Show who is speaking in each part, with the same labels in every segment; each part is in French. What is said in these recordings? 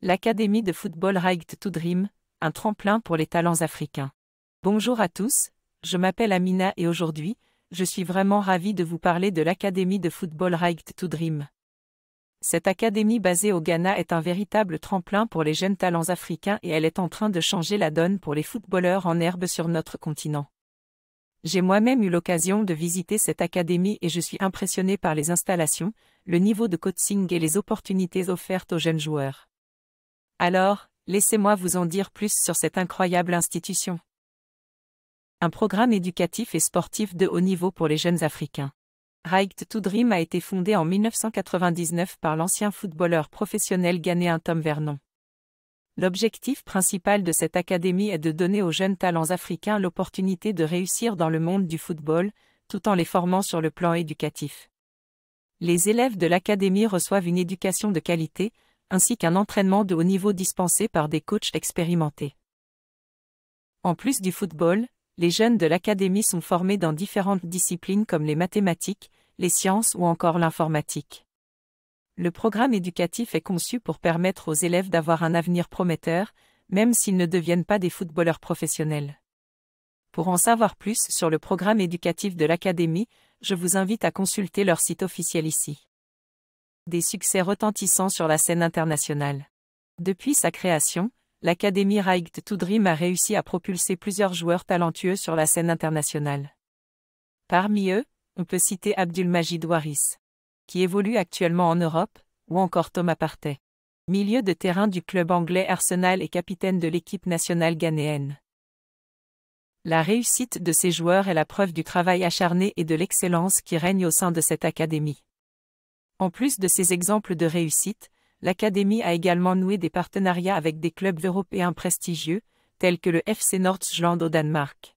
Speaker 1: L'Académie de football Right to Dream, un tremplin pour les talents africains. Bonjour à tous, je m'appelle Amina et aujourd'hui, je suis vraiment ravie de vous parler de l'Académie de football Right to Dream. Cette académie basée au Ghana est un véritable tremplin pour les jeunes talents africains et elle est en train de changer la donne pour les footballeurs en herbe sur notre continent. J'ai moi-même eu l'occasion de visiter cette académie et je suis impressionnée par les installations, le niveau de coaching et les opportunités offertes aux jeunes joueurs. Alors, laissez-moi vous en dire plus sur cette incroyable institution. Un programme éducatif et sportif de haut niveau pour les jeunes Africains. Right to Dream a été fondé en 1999 par l'ancien footballeur professionnel ghanéen Tom Vernon. L'objectif principal de cette académie est de donner aux jeunes talents africains l'opportunité de réussir dans le monde du football, tout en les formant sur le plan éducatif. Les élèves de l'académie reçoivent une éducation de qualité, ainsi qu'un entraînement de haut niveau dispensé par des coachs expérimentés. En plus du football, les jeunes de l'académie sont formés dans différentes disciplines comme les mathématiques, les sciences ou encore l'informatique. Le programme éducatif est conçu pour permettre aux élèves d'avoir un avenir prometteur, même s'ils ne deviennent pas des footballeurs professionnels. Pour en savoir plus sur le programme éducatif de l'Académie, je vous invite à consulter leur site officiel ici des succès retentissants sur la scène internationale. Depuis sa création, l'Académie Reicht to a réussi à propulser plusieurs joueurs talentueux sur la scène internationale. Parmi eux, on peut citer Abdul Majid Waris, qui évolue actuellement en Europe, ou encore Thomas Partey, milieu de terrain du club anglais Arsenal et capitaine de l'équipe nationale ghanéenne. La réussite de ces joueurs est la preuve du travail acharné et de l'excellence qui règne au sein de cette académie. En plus de ces exemples de réussite, l'Académie a également noué des partenariats avec des clubs européens prestigieux, tels que le FC Nordsjælland au Danemark.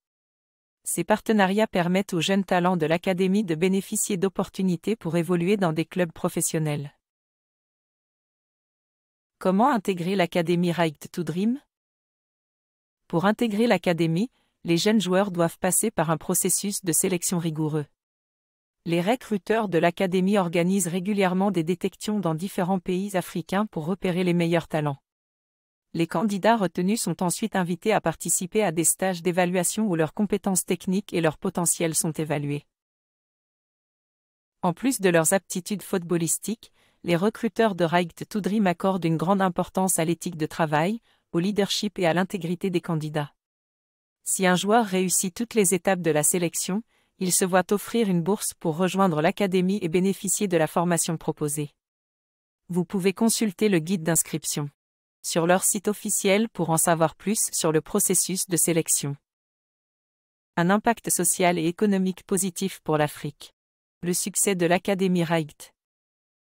Speaker 1: Ces partenariats permettent aux jeunes talents de l'Académie de bénéficier d'opportunités pour évoluer dans des clubs professionnels. Comment intégrer l'Académie Right to Dream Pour intégrer l'Académie, les jeunes joueurs doivent passer par un processus de sélection rigoureux. Les recruteurs de l'Académie organisent régulièrement des détections dans différents pays africains pour repérer les meilleurs talents. Les candidats retenus sont ensuite invités à participer à des stages d'évaluation où leurs compétences techniques et leur potentiel sont évalués. En plus de leurs aptitudes footballistiques, les recruteurs de Reicht Toudrim accordent une grande importance à l'éthique de travail, au leadership et à l'intégrité des candidats. Si un joueur réussit toutes les étapes de la sélection, il se voit offrir une bourse pour rejoindre l'académie et bénéficier de la formation proposée. Vous pouvez consulter le guide d'inscription sur leur site officiel pour en savoir plus sur le processus de sélection. Un impact social et économique positif pour l'Afrique. Le succès de l'Académie Reicht